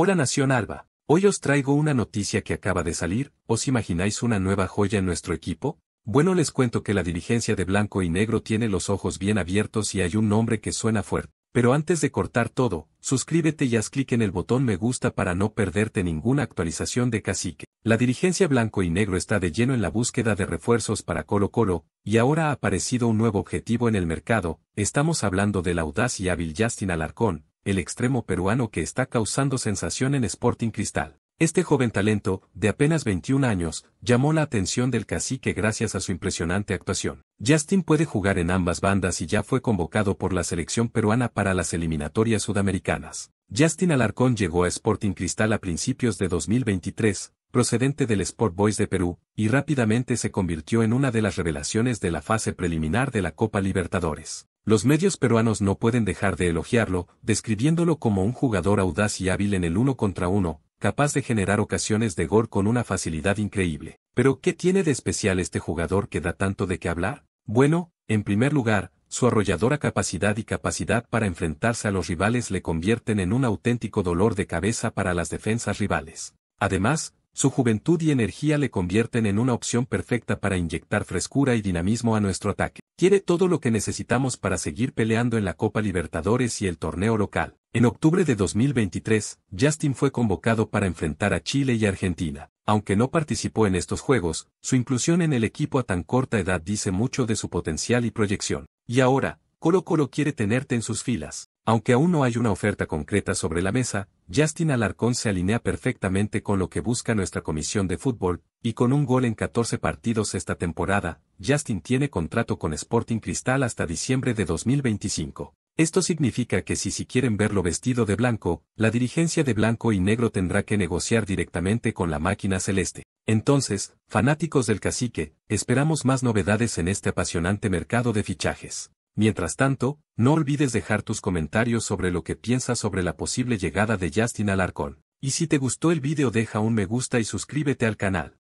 Hola Nación Alba, hoy os traigo una noticia que acaba de salir, ¿os imagináis una nueva joya en nuestro equipo? Bueno les cuento que la dirigencia de Blanco y Negro tiene los ojos bien abiertos y hay un nombre que suena fuerte. Pero antes de cortar todo, suscríbete y haz clic en el botón me gusta para no perderte ninguna actualización de cacique. La dirigencia blanco y negro está de lleno en la búsqueda de refuerzos para Colo Colo, y ahora ha aparecido un nuevo objetivo en el mercado, estamos hablando del audaz y hábil Justin Alarcón, el extremo peruano que está causando sensación en Sporting Cristal. Este joven talento, de apenas 21 años, llamó la atención del cacique gracias a su impresionante actuación. Justin puede jugar en ambas bandas y ya fue convocado por la selección peruana para las eliminatorias sudamericanas. Justin Alarcón llegó a Sporting Cristal a principios de 2023, procedente del Sport Boys de Perú, y rápidamente se convirtió en una de las revelaciones de la fase preliminar de la Copa Libertadores. Los medios peruanos no pueden dejar de elogiarlo, describiéndolo como un jugador audaz y hábil en el uno contra uno, capaz de generar ocasiones de gol con una facilidad increíble. Pero ¿qué tiene de especial este jugador que da tanto de qué hablar? Bueno, en primer lugar, su arrolladora capacidad y capacidad para enfrentarse a los rivales le convierten en un auténtico dolor de cabeza para las defensas rivales. Además, su juventud y energía le convierten en una opción perfecta para inyectar frescura y dinamismo a nuestro ataque. Quiere todo lo que necesitamos para seguir peleando en la Copa Libertadores y el torneo local. En octubre de 2023, Justin fue convocado para enfrentar a Chile y Argentina. Aunque no participó en estos juegos, su inclusión en el equipo a tan corta edad dice mucho de su potencial y proyección. Y ahora, Colo Colo quiere tenerte en sus filas. Aunque aún no hay una oferta concreta sobre la mesa, Justin Alarcón se alinea perfectamente con lo que busca nuestra comisión de fútbol, y con un gol en 14 partidos esta temporada, Justin tiene contrato con Sporting Cristal hasta diciembre de 2025. Esto significa que si si quieren verlo vestido de blanco, la dirigencia de blanco y negro tendrá que negociar directamente con la máquina celeste. Entonces, fanáticos del cacique, esperamos más novedades en este apasionante mercado de fichajes. Mientras tanto, no olvides dejar tus comentarios sobre lo que piensas sobre la posible llegada de Justin Alarcón. Y si te gustó el vídeo deja un me gusta y suscríbete al canal.